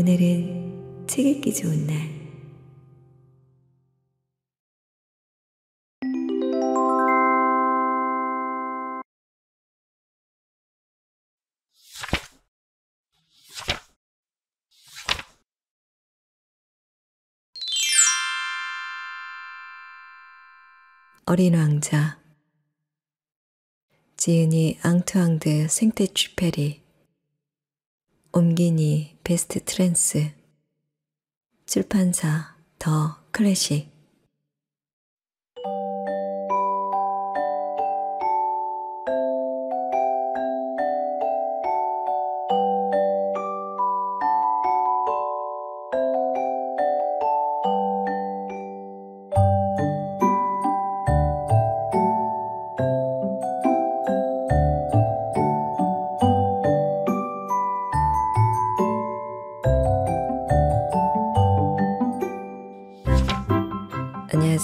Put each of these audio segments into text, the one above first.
오늘은 책 읽기 좋은 날. 어린 왕자 지은이 앙투앙드 생테쥐페리 옮기니 베스트 트랜스 출판사 더 클래식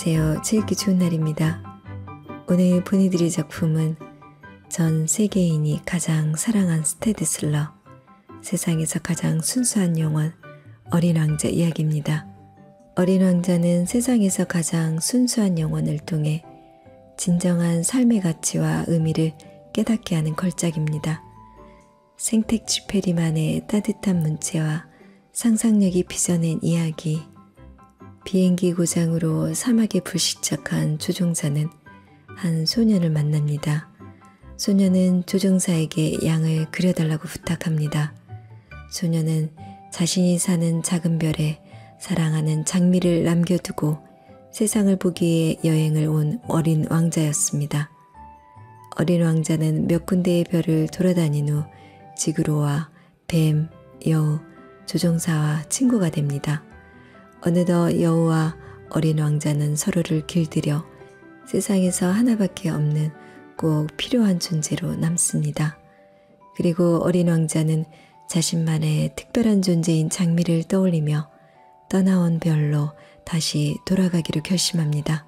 안녕하세요. 즐기 좋은 날입니다. 오늘 보내드릴 작품은 전 세계인이 가장 사랑한 스테드슬러, 세상에서 가장 순수한 영혼, 어린 왕자 이야기입니다. 어린 왕자는 세상에서 가장 순수한 영혼을 통해 진정한 삶의 가치와 의미를 깨닫게 하는 걸작입니다. 생텍쥐페리만의 따뜻한 문체와 상상력이 빚어낸 이야기, 비행기 고장으로 사막에 불시착한 조종사는 한 소년을 만납니다. 소년은 조종사에게 양을 그려달라고 부탁합니다. 소년은 자신이 사는 작은 별에 사랑하는 장미를 남겨두고 세상을 보기에 여행을 온 어린 왕자였습니다. 어린 왕자는 몇 군데의 별을 돌아다닌 후 지구로와 뱀, 여우, 조종사와 친구가 됩니다. 어느덧 여우와 어린 왕자는 서로를 길들여 세상에서 하나밖에 없는 꼭 필요한 존재로 남습니다. 그리고 어린 왕자는 자신만의 특별한 존재인 장미를 떠올리며 떠나온 별로 다시 돌아가기로 결심합니다.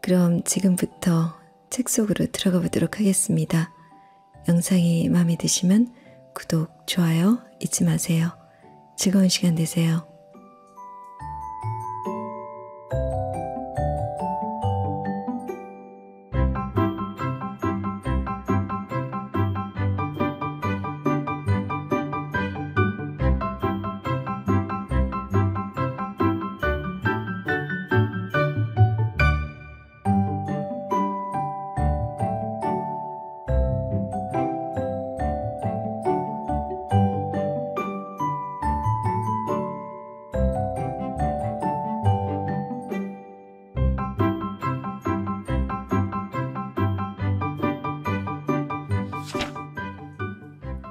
그럼 지금부터 책 속으로 들어가 보도록 하겠습니다. 영상이 마음에 드시면 구독, 좋아요 잊지 마세요. 즐거운 시간 되세요.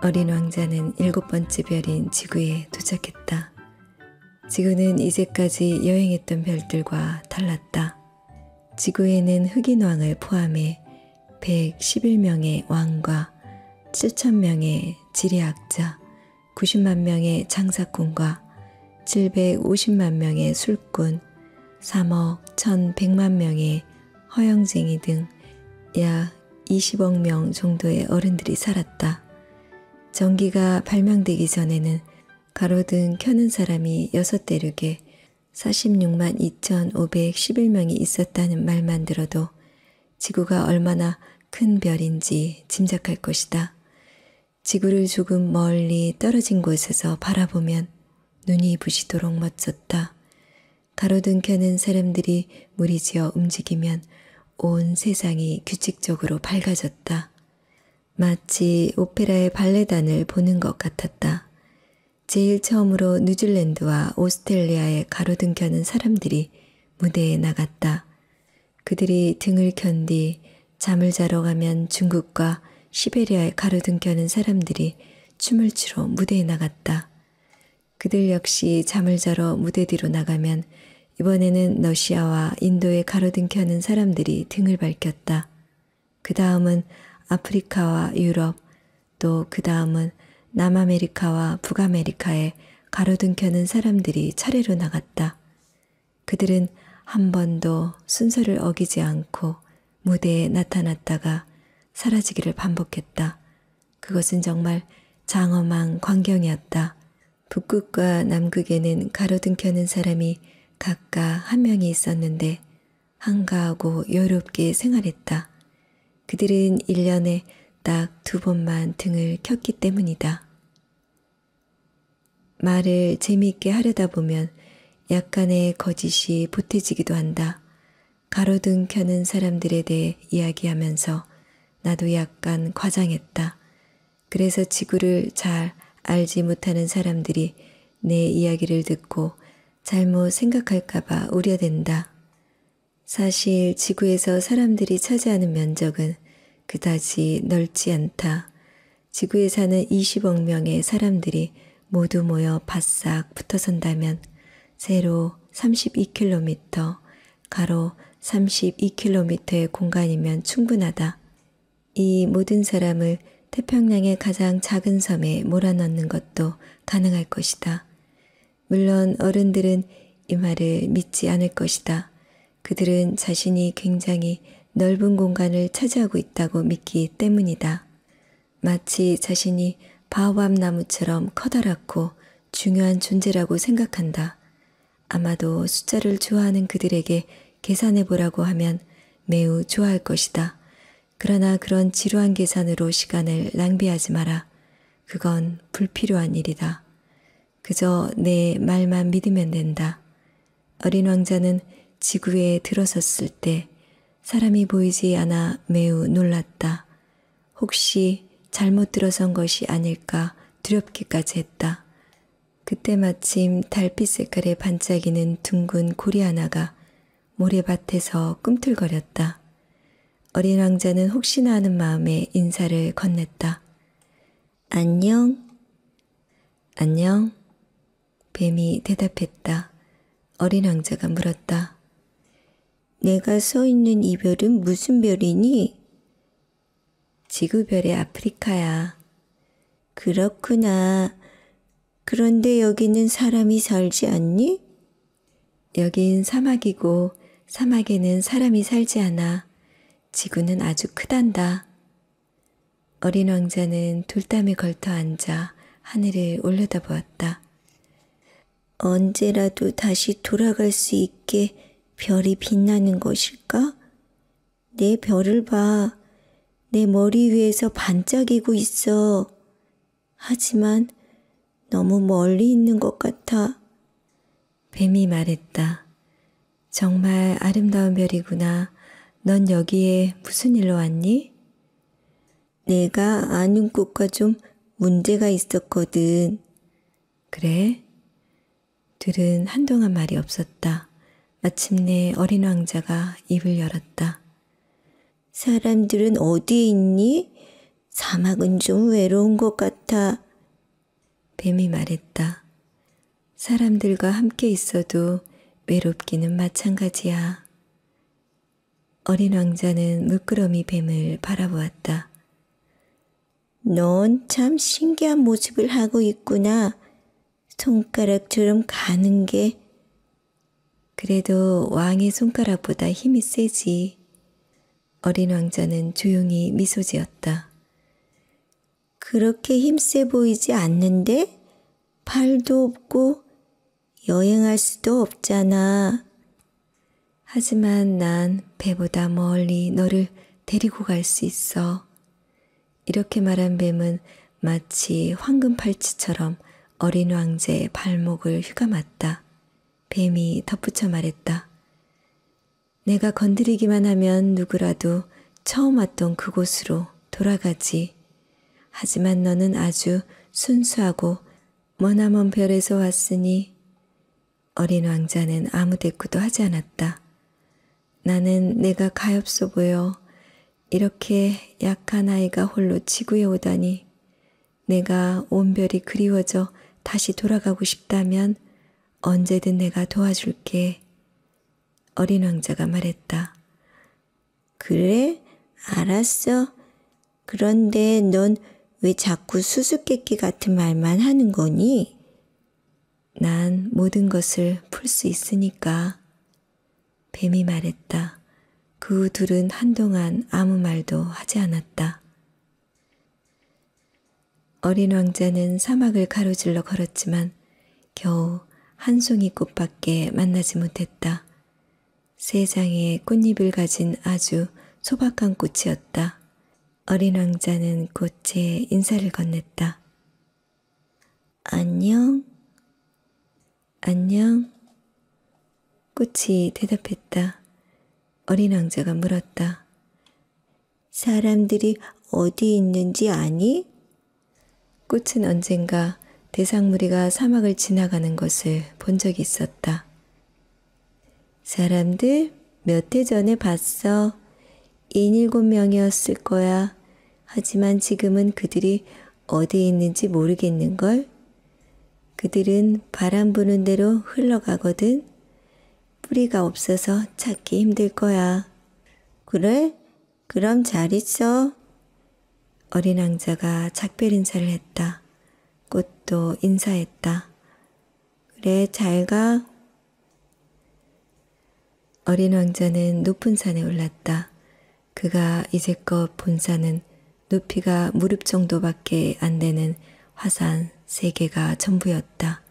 어린 왕자는 일곱 번째 별인 지구에 도착했다. 지구는 이제까지 여행했던 별들과 달랐다. 지구에는 흑인 왕을 포함해 111명의 왕과 7,000명의 지리학자, 90만 명의 장사꾼과 750만 명의 술꾼, 3억 1,100만 명의 허영쟁이 등 약 20억 명 정도의 어른들이 살았다. 전기가 발명되기 전에는 가로등 켜는 사람이 6대륙에 46만 2,511명이 있었다는 말만 들어도 지구가 얼마나 큰 별인지 짐작할 것이다. 지구를 조금 멀리 떨어진 곳에서 바라보면 눈이 부시도록 멋졌다. 가로등 켜는 사람들이 무리지어 움직이면 온 세상이 규칙적으로 밝아졌다. 마치 오페라의 발레단을 보는 것 같았다. 제일 처음으로 뉴질랜드와 오스텔리아에 가로등 켜는 사람들이 무대에 나갔다. 그들이 등을 켠 뒤 잠을 자러 가면 중국과 시베리아에 가로등 켜는 사람들이 춤을 추러 무대에 나갔다. 그들 역시 잠을 자러 무대 뒤로 나가면 이번에는 러시아와 인도에 가로등 켜는 사람들이 등을 밝혔다. 그 다음은 아프리카와 유럽, 또 그 다음은 남아메리카와 북아메리카에 가로등 켜는 사람들이 차례로 나갔다. 그들은 한 번도 순서를 어기지 않고 무대에 나타났다가 사라지기를 반복했다. 그것은 정말 장엄한 광경이었다. 북극과 남극에는 가로등 켜는 사람이 각각 한 명이 있었는데 한가하고 여롭게 생활했다. 그들은 1년에 딱 두 번만 등을 켰기 때문이다. 말을 재미있게 하려다 보면 약간의 거짓이 보태지기도 한다. 가로등 켜는 사람들에 대해 이야기하면서 나도 약간 과장했다. 그래서 지구를 잘 알지 못하는 사람들이 내 이야기를 듣고 잘못 생각할까봐 우려된다. 사실 지구에서 사람들이 차지하는 면적은 그다지 넓지 않다. 지구에 사는 20억 명의 사람들이 모두 모여 바싹 붙어선다면 세로 32km, 가로 32km의 공간이면 충분하다. 이 모든 사람을 태평양의 가장 작은 섬에 몰아넣는 것도 가능할 것이다. 물론 어른들은 이 말을 믿지 않을 것이다. 그들은 자신이 굉장히 넓은 공간을 차지하고 있다고 믿기 때문이다. 마치 자신이 바밤나무처럼 커다랗고 중요한 존재라고 생각한다. 아마도 숫자를 좋아하는 그들에게 계산해보라고 하면 매우 좋아할 것이다. 그러나 그런 지루한 계산으로 시간을 낭비하지 마라. 그건 불필요한 일이다. 그저 내 말만 믿으면 된다. 어린 왕자는 지구에 들어섰을 때 사람이 보이지 않아 매우 놀랐다. 혹시 잘못 들어선 것이 아닐까 두렵기까지 했다. 그때 마침 달빛 색깔에 반짝이는 둥근 고리 하나가 모래밭에서 꿈틀거렸다. 어린 왕자는 혹시나 하는 마음에 인사를 건넸다. 안녕. 안녕. 뱀이 대답했다. 어린 왕자가 물었다. 내가 서 있는 이 별은 무슨 별이니? 지구별의 아프리카야. 그렇구나. 그런데 여기는 사람이 살지 않니? 여긴 사막이고 사막에는 사람이 살지 않아. 지구는 아주 크단다. 어린 왕자는 돌담에 걸터 앉아 하늘을 올려다보았다. 언제라도 다시 돌아갈 수 있게 별이 빛나는 것일까? 내 별을 봐. 내 머리 위에서 반짝이고 있어. 하지만 너무 멀리 있는 것 같아. 뱀이 말했다. 정말 아름다운 별이구나. 넌 여기에 무슨 일로 왔니? 내가 아는 꽃과 좀 문제가 있었거든. 그래? 들은 한동안 말이 없었다. 마침내 어린 왕자가 입을 열었다. 사람들은 어디에 있니? 사막은 좀 외로운 것 같아. 뱀이 말했다. 사람들과 함께 있어도 외롭기는 마찬가지야. 어린 왕자는 물끄러미 뱀을 바라보았다. 넌 참 신기한 모습을 하고 있구나. 손가락처럼 가는 게 그래도 왕의 손가락보다 힘이 세지. 어린 왕자는 조용히 미소 지었다. 그렇게 힘세 보이지 않는데? 발도 없고 여행할 수도 없잖아. 하지만 난 배보다 멀리 너를 데리고 갈 수 있어. 이렇게 말한 뱀은 마치 황금 팔찌처럼 어린 왕자의 발목을 휘감았다. 뱀이 덧붙여 말했다. 내가 건드리기만 하면 누구라도 처음 왔던 그곳으로 돌아가지. 하지만 너는 아주 순수하고 머나먼 별에서 왔으니 어린 왕자는 아무 대꾸도 하지 않았다. 나는 내가 가엾어 보여 이렇게 약한 아이가 홀로 지구에 오다니 내가 온 별이 그리워져 다시 돌아가고 싶다면 언제든 내가 도와줄게. 어린 왕자가 말했다. 그래? 알았어. 그런데 넌 왜 자꾸 수수께끼 같은 말만 하는 거니? 난 모든 것을 풀 수 있으니까. 뱀이 말했다. 그 둘은 한동안 아무 말도 하지 않았다. 어린 왕자는 사막을 가로질러 걸었지만 겨우 한 송이 꽃밖에 만나지 못했다. 세상에 꽃잎을 가진 아주 소박한 꽃이었다. 어린 왕자는 꽃에 인사를 건넸다. 안녕, 안녕. 꽃이 대답했다. 어린 왕자가 물었다. 사람들이 어디 있는지 아니? 꽃은 언젠가 대상 무리가 사막을 지나가는 것을 본 적이 있었다. 사람들 몇 해 전에 봤어. 인 일곱 명이었을 거야. 하지만 지금은 그들이 어디에 있는지 모르겠는걸? 그들은 바람 부는 대로 흘러가거든. 뿌리가 없어서 찾기 힘들 거야. 그래? 그럼 잘 있어. 어린 왕자가 작별 인사를 했다. 꽃도 인사했다. 그래, 잘 가. 어린 왕자는 높은 산에 올랐다. 그가 이제껏 본 산은 높이가 무릎 정도밖에 안 되는 화산 세 개가 전부였다.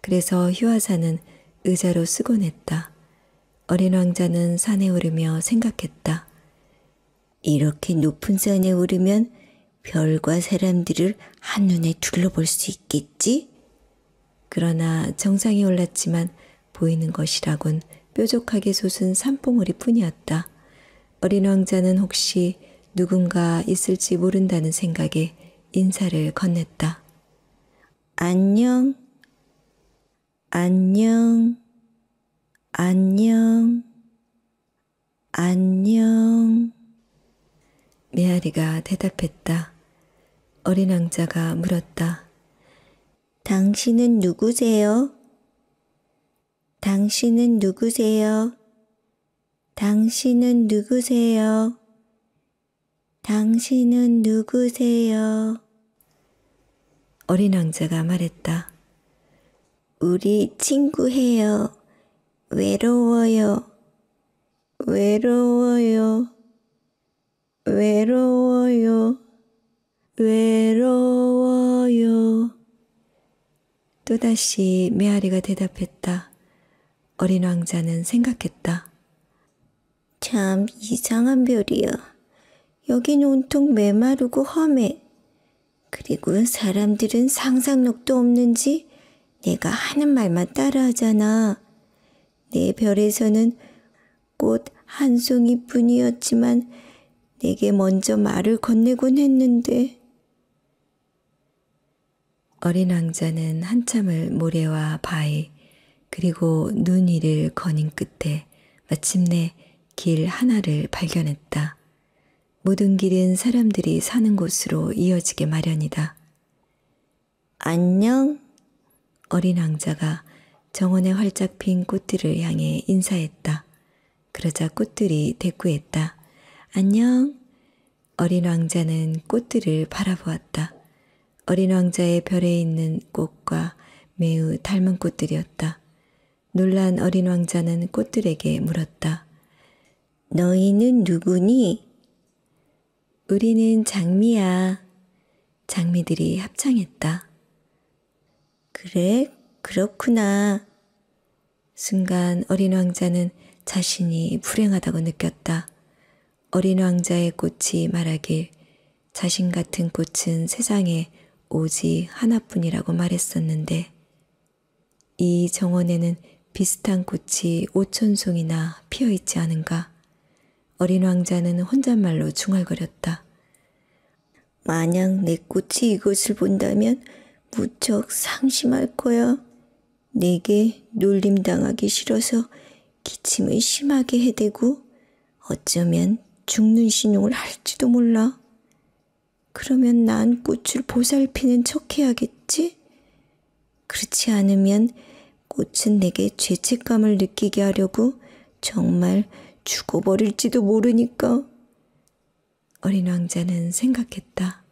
그래서 휴화산은 의자로 쓰곤 했다. 어린 왕자는 산에 오르며 생각했다. 이렇게 높은 산에 오르면 별과 사람들을 한눈에 둘러볼 수 있겠지? 그러나 정상에 올랐지만 보이는 것이라곤 뾰족하게 솟은 산봉우리 뿐이었다. 어린 왕자는 혹시 누군가 있을지 모른다는 생각에 인사를 건넸다. 안녕, 안녕, 안녕, 안녕. 메아리가 대답했다. 어린 왕자가 물었다. 당신은 누구세요? 당신은 누구세요? 당신은 누구세요? 당신은 누구세요? 어린 왕자가 말했다. 우리 친구해요. 외로워요. 외로워요. 외로워요. 외로워요. 또다시 메아리가 대답했다. 어린 왕자는 생각했다. 참 이상한 별이야. 여긴 온통 메마르고 험해. 그리고 사람들은 상상력도 없는지 내가 하는 말만 따라하잖아. 내 별에서는 꽃 한 송이 뿐이었지만 내게 먼저 말을 건네곤 했는데 어린 왕자는 한참을 모래와 바위 그리고 눈 위를 거닌 끝에 마침내 길 하나를 발견했다. 모든 길은 사람들이 사는 곳으로 이어지게 마련이다. 안녕! 어린 왕자가 정원에 활짝 핀 꽃들을 향해 인사했다. 그러자 꽃들이 대꾸했다. 안녕! 어린 왕자는 꽃들을 바라보았다. 어린 왕자의 별에 있는 꽃과 매우 닮은 꽃들이었다. 놀란 어린 왕자는 꽃들에게 물었다. 너희는 누구니? 우리는 장미야. 장미들이 합창했다. 그래, 그렇구나. 순간 어린 왕자는 자신이 불행하다고 느꼈다. 어린 왕자의 꽃이 말하길 자신 같은 꽃은 세상에 오지 하나뿐이라고 말했었는데 이 정원에는 비슷한 꽃이 오천 송이나 피어 있지 않은가. 어린 왕자는 혼잣말로 중얼거렸다. 만약 내 꽃이 이것을 본다면 무척 상심할 거야. 내게 놀림당하기 싫어서 기침을 심하게 해대고 어쩌면 죽는 신용을 할지도 몰라. 그러면 난 꽃을 보살피는 척 해야겠지? 그렇지 않으면 꽃은 내게 죄책감을 느끼게 하려고 정말 죽어버릴지도 모르니까. 어린 왕자는 생각했다.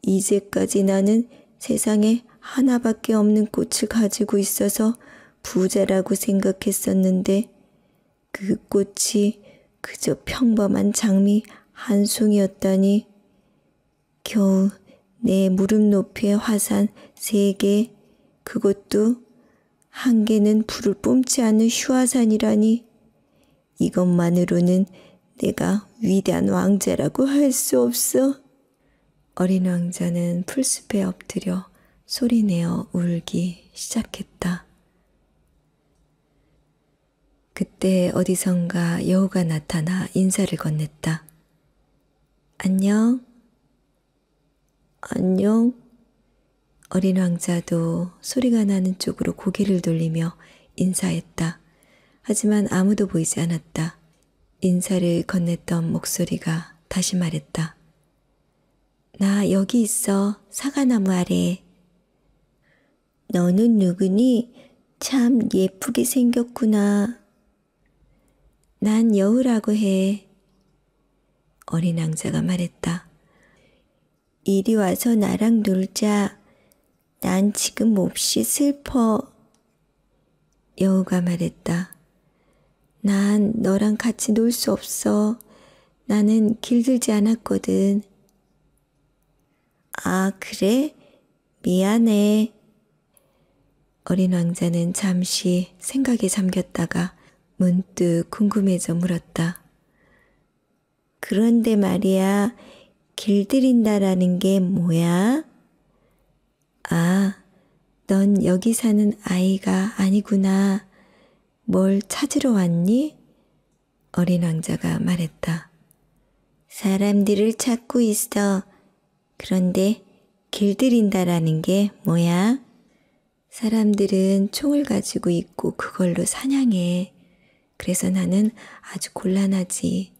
이제까지 나는 세상에 하나밖에 없는 꽃을 가지고 있어서 부자라고 생각했었는데 그 꽃이 그저 평범한 장미 한송이었다니 겨우 내 무릎 높이의 화산 세 개, 그것도 한 개는 불을 뿜지 않는 휴화산이라니 이것만으로는 내가 위대한 왕자라고 할 수 없어. 어린 왕자는 풀숲에 엎드려 소리내어 울기 시작했다. 그때 어디선가 여우가 나타나 인사를 건넸다. 안녕. 안녕. 어린 왕자도 소리가 나는 쪽으로 고개를 돌리며 인사했다. 하지만 아무도 보이지 않았다. 인사를 건넸던 목소리가 다시 말했다. 나 여기 있어. 사과나무 아래. 너는 누구니? 참 예쁘게 생겼구나. 난 여우라고 해. 어린 왕자가 말했다. 이리 와서 나랑 놀자. 난 지금 몹시 슬퍼. 여우가 말했다. 난 너랑 같이 놀 수 없어. 나는 길들지 않았거든. 아, 그래? 미안해. 어린 왕자는 잠시 생각에 잠겼다가 문득 궁금해져 물었다. 그런데 말이야, 길들인다라는 게 뭐야? 아, 넌 여기 사는 아이가 아니구나. 뭘 찾으러 왔니? 어린 왕자가 말했다. 사람들을 찾고 있어. 그런데 길들인다라는 게 뭐야? 사람들은 총을 가지고 있고 그걸로 사냥해. 그래서 나는 아주 곤란하지.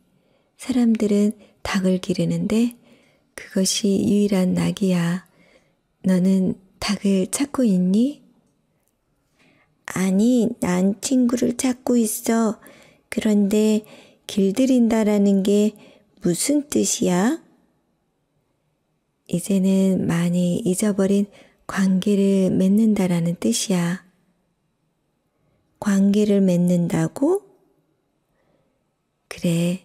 사람들은 닭을 기르는데 그것이 유일한 낙이야. 너는 닭을 찾고 있니? 아니, 난 친구를 찾고 있어. 그런데 길들인다라는 게 무슨 뜻이야? 이제는 많이 잊어버린 관계를 맺는다라는 뜻이야. 관계를 맺는다고? 그래,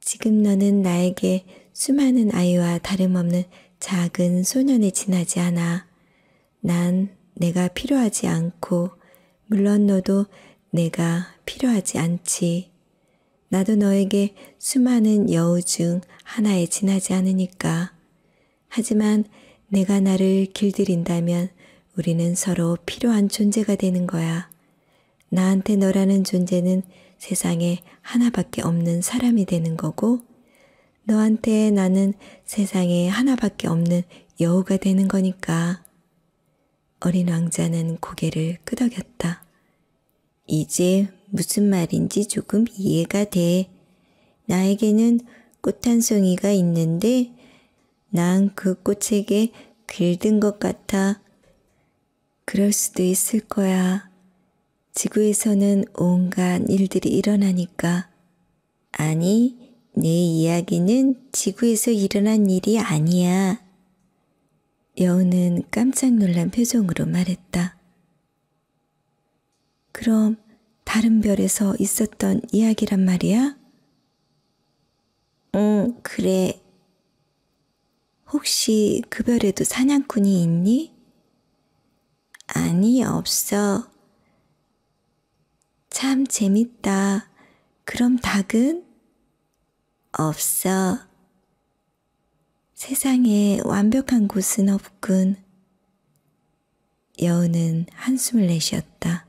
지금 너는 나에게 수많은 아이와 다름없는 작은 소년에 지나지 않아. 난 내가 필요하지 않고, 물론 너도 내가 필요하지 않지. 나도 너에게 수많은 여우 중 하나에 지나지 않으니까. 하지만 내가 나를 길들인다면 우리는 서로 필요한 존재가 되는 거야. 나한테 너라는 존재는 세상에 하나밖에 없는 사람이 되는 거고, 너한테 나는 세상에 하나밖에 없는 여우가 되는 거니까. 어린 왕자는 고개를 끄덕였다. 이제 무슨 말인지 조금 이해가 돼. 나에게는 꽃 한 송이가 있는데 난 그 꽃에게 길든 것 같아. 그럴 수도 있을 거야. 지구에서는 온갖 일들이 일어나니까. 아니, 내 이야기는 지구에서 일어난 일이 아니야. 여우는 깜짝 놀란 표정으로 말했다. 그럼 다른 별에서 있었던 이야기란 말이야? 응, 그래. 혹시 그 별에도 사냥꾼이 있니? 아니, 없어. 참 재밌다. 그럼 닭은? 없어. 세상에 완벽한 곳은 없군. 여우는 한숨을 내쉬었다.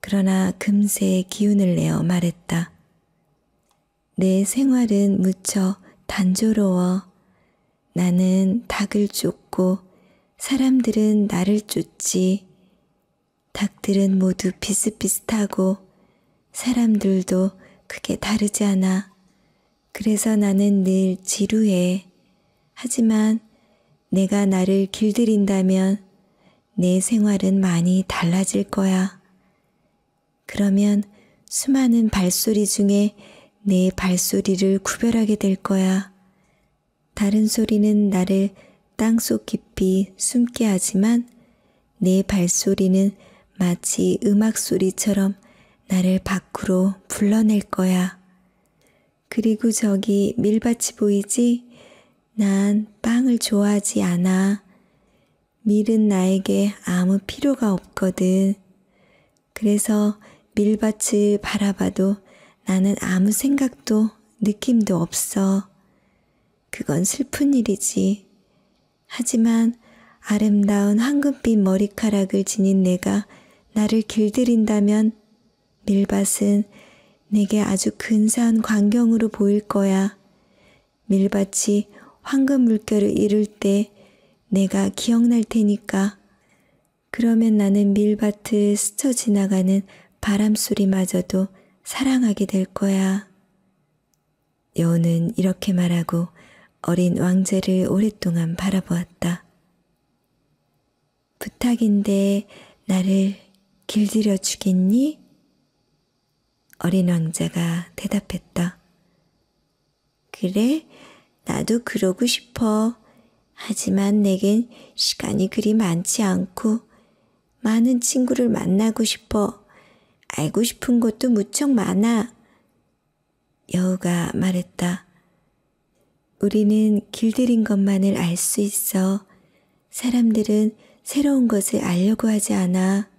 그러나 금세 기운을 내어 말했다. 내 생활은 무척 단조로워. 나는 닭을 쫓고 사람들은 나를 쫓지. 닭들은 모두 비슷비슷하고 사람들도 크게 다르지 않아. 그래서 나는 늘 지루해. 하지만 내가 나를 길들인다면 내 생활은 많이 달라질 거야. 그러면 수많은 발소리 중에 내 발소리를 구별하게 될 거야. 다른 소리는 나를 땅속 깊이 숨게 하지만 내 발소리는 마치 음악 소리처럼 나를 밖으로 불러낼 거야. 그리고 저기 밀밭이 보이지? 난 빵을 좋아하지 않아. 밀은 나에게 아무 필요가 없거든. 그래서 밀밭을 바라봐도 나는 아무 생각도 느낌도 없어. 그건 슬픈 일이지. 하지만 아름다운 황금빛 머리카락을 지닌 내가 나를 길들인다면 밀밭은 내게 아주 근사한 광경으로 보일 거야. 밀밭이 황금 물결을 이룰 때 내가 기억날 테니까. 그러면 나는 밀밭을 스쳐 지나가는 바람 소리마저도 사랑하게 될 거야. 여우는 이렇게 말하고 어린 왕자를 오랫동안 바라보았다. 부탁인데 나를 길들여 주겠니? 어린 왕자가 대답했다. 그래, 나도 그러고 싶어. 하지만 내겐 시간이 그리 많지 않고 많은 친구를 만나고 싶어. 알고 싶은 것도 무척 많아. 여우가 말했다. 우리는 길들인 것만을 알 수 있어. 사람들은 새로운 것을 알려고 하지 않아.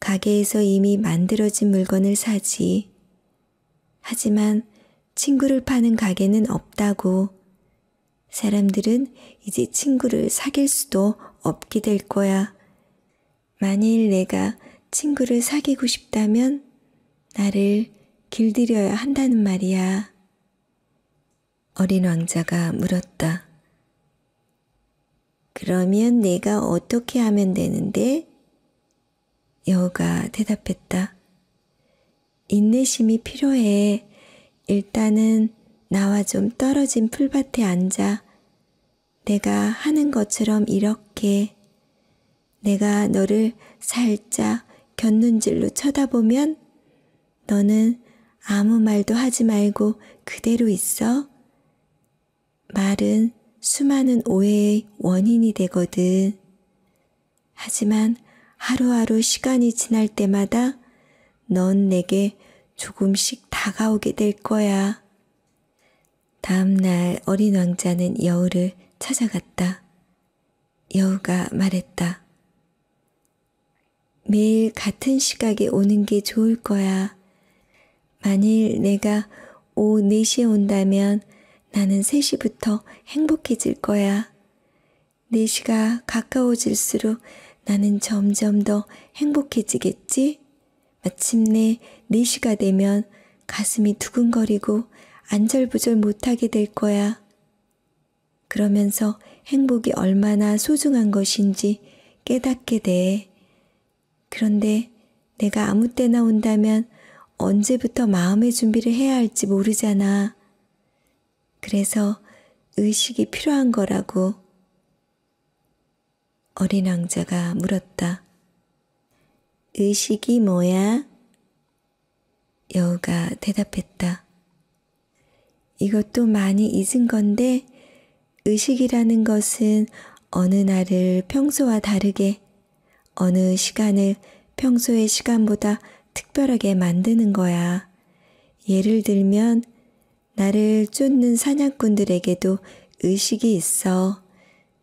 가게에서 이미 만들어진 물건을 사지. 하지만 친구를 파는 가게는 없다고. 사람들은 이제 친구를 사귈 수도 없게 될 거야. 만일 내가 친구를 사귀고 싶다면 나를 길들여야 한다는 말이야. 어린 왕자가 물었다. 그러면 내가 어떻게 하면 되는데? 여우가 대답했다. 인내심이 필요해. 일단은 나와 좀 떨어진 풀밭에 앉아. 내가 하는 것처럼 이렇게. 내가 너를 살짝 곁눈질로 쳐다보면 너는 아무 말도 하지 말고 그대로 있어. 말은 수많은 오해의 원인이 되거든. 하지만 하루하루 시간이 지날 때마다 넌 내게 조금씩 다가오게 될 거야. 다음날 어린 왕자는 여우를 찾아갔다. 여우가 말했다. 매일 같은 시각에 오는 게 좋을 거야. 만일 내가 오후 4시에 온다면 나는 3시부터 행복해질 거야. 4시가 가까워질수록 나는 점점 더 행복해지겠지? 마침내 4시가 되면 가슴이 두근거리고 안절부절 못하게 될 거야. 그러면서 행복이 얼마나 소중한 것인지 깨닫게 돼. 그런데 내가 아무 때나 온다면 언제부터 마음의 준비를 해야 할지 모르잖아. 그래서 의식이 필요한 거라고. 어린 왕자가 물었다. 의식이 뭐야? 여우가 대답했다. 이것도 많이 잊은 건데 의식이라는 것은 어느 날을 평소와 다르게 어느 시간을 평소의 시간보다 특별하게 만드는 거야. 예를 들면 나를 쫓는 사냥꾼들에게도 의식이 있어.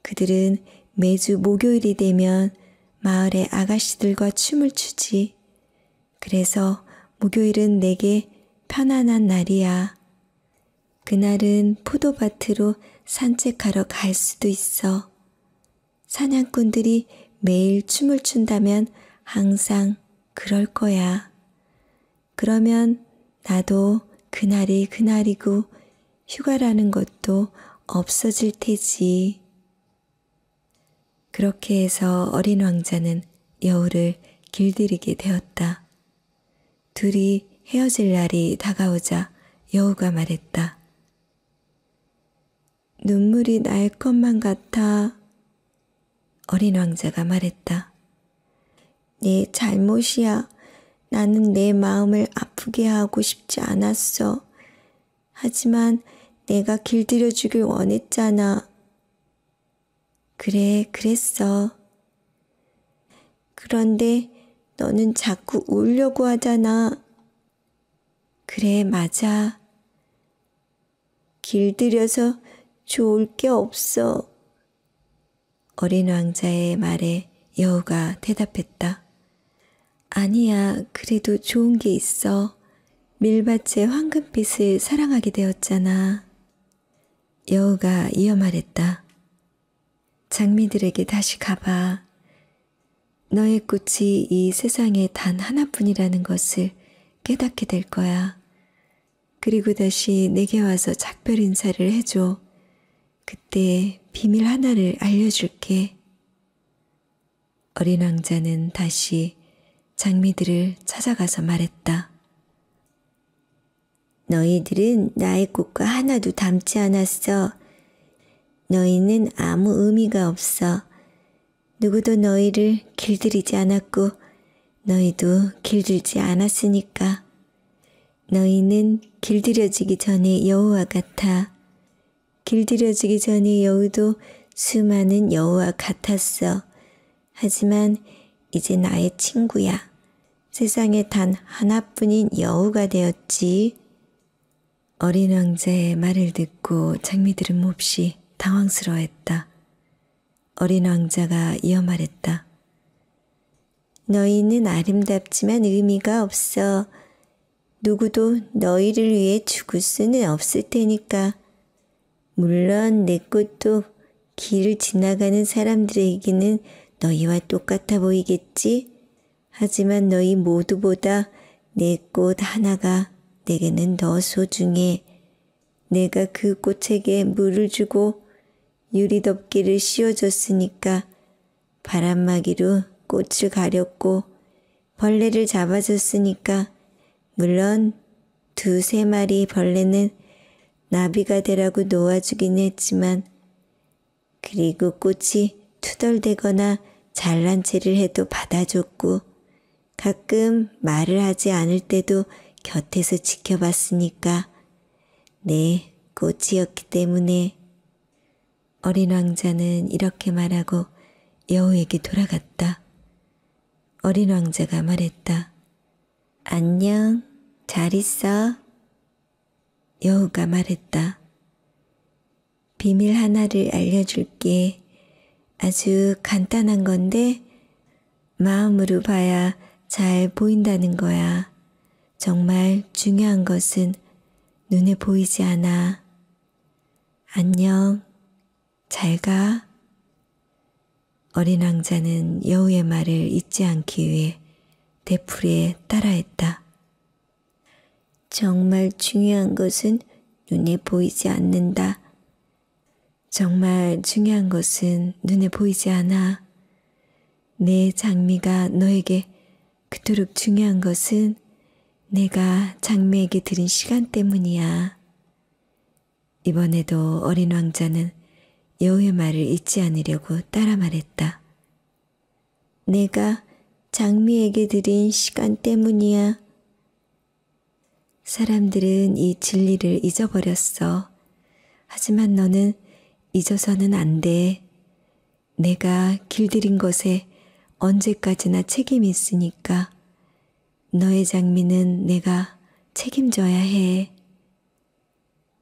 그들은 매주 목요일이 되면 마을의 아가씨들과 춤을 추지. 그래서 목요일은 내게 편안한 날이야. 그날은 포도밭으로 산책하러 갈 수도 있어. 사냥꾼들이 매일 춤을 춘다면 항상 그럴 거야. 그러면 나도 그날이 그날이고 휴가라는 것도 없어질 테지. 그렇게 해서 어린 왕자는 여우를 길들이게 되었다. 둘이 헤어질 날이 다가오자 여우가 말했다. 눈물이 날 것만 같아. 어린 왕자가 말했다. 네 잘못이야. 나는 내 마음을 아프게 하고 싶지 않았어. 하지만 내가 길들여주길 원했잖아. 그래, 그랬어. 그런데 너는 자꾸 울려고 하잖아. 그래, 맞아. 길들여서 좋을 게 없어. 어린 왕자의 말에 여우가 대답했다. 아니야, 그래도 좋은 게 있어. 밀밭의 황금빛을 사랑하게 되었잖아. 여우가 이어 말했다. 장미들에게 다시 가봐. 너의 꽃이 이 세상에 단 하나뿐이라는 것을 깨닫게 될 거야. 그리고 다시 내게 와서 작별 인사를 해줘. 그때 비밀 하나를 알려줄게. 어린 왕자는 다시 장미들을 찾아가서 말했다. 너희들은 나의 꽃과 하나도 닮지 않았어. 너희는 아무 의미가 없어. 누구도 너희를 길들이지 않았고 너희도 길들지 않았으니까. 너희는 길들여지기 전에 여우와 같아. 길들여지기 전에 여우도 수많은 여우와 같았어. 하지만 이제 나의 친구야. 세상에 단 하나뿐인 여우가 되었지. 어린 왕자의 말을 듣고 장미들은 몹시 당황스러워했다. 어린 왕자가 이어 말했다. 너희는 아름답지만 의미가 없어. 누구도 너희를 위해 죽을 수는 없을 테니까. 물론 내 꽃도 길을 지나가는 사람들에게는 너희와 똑같아 보이겠지. 하지만 너희 모두보다 내 꽃 하나가 내게는 더 소중해. 내가 그 꽃에게 물을 주고 유리덮개를 씌워줬으니까 바람막이로 꽃을 가렸고 벌레를 잡아줬으니까 물론 두세 마리 벌레는 나비가 되라고 놓아주긴 했지만 그리고 꽃이 투덜대거나 잘난 체를 해도 받아줬고 가끔 말을 하지 않을 때도 곁에서 지켜봤으니까 내 네, 꽃이었기 때문에 어린 왕자는 이렇게 말하고 여우에게 돌아갔다. 어린 왕자가 말했다. 안녕, 잘 있어. 여우가 말했다. 비밀 하나를 알려줄게. 아주 간단한 건데 마음으로 봐야 잘 보인다는 거야. 정말 중요한 것은 눈에 보이지 않아. 안녕. 잘 가. 어린 왕자는 여우의 말을 잊지 않기 위해 대풀이에 따라했다. 정말 중요한 것은 눈에 보이지 않는다. 정말 중요한 것은 눈에 보이지 않아. 내 장미가 너에게 그토록 중요한 것은 내가 장미에게 들인 시간 때문이야. 이번에도 어린 왕자는 여우의 말을 잊지 않으려고 따라 말했다. 내가 장미에게 드린 시간 때문이야. 사람들은 이 진리를 잊어버렸어. 하지만 너는 잊어서는 안 돼. 내가 길들인 것에 언제까지나 책임이 있으니까 너의 장미는 내가 책임져야 해.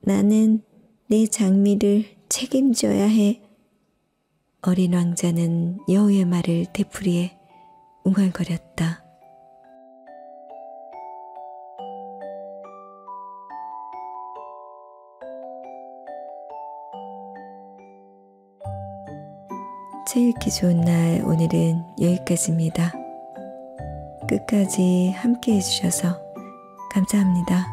나는 내 장미를 책임져야 해. 어린 왕자는 여우의 말을 되풀이해 웅얼거렸다. 책 읽기 좋은 날 오늘은 여기까지입니다. 끝까지 함께 해주셔서 감사합니다.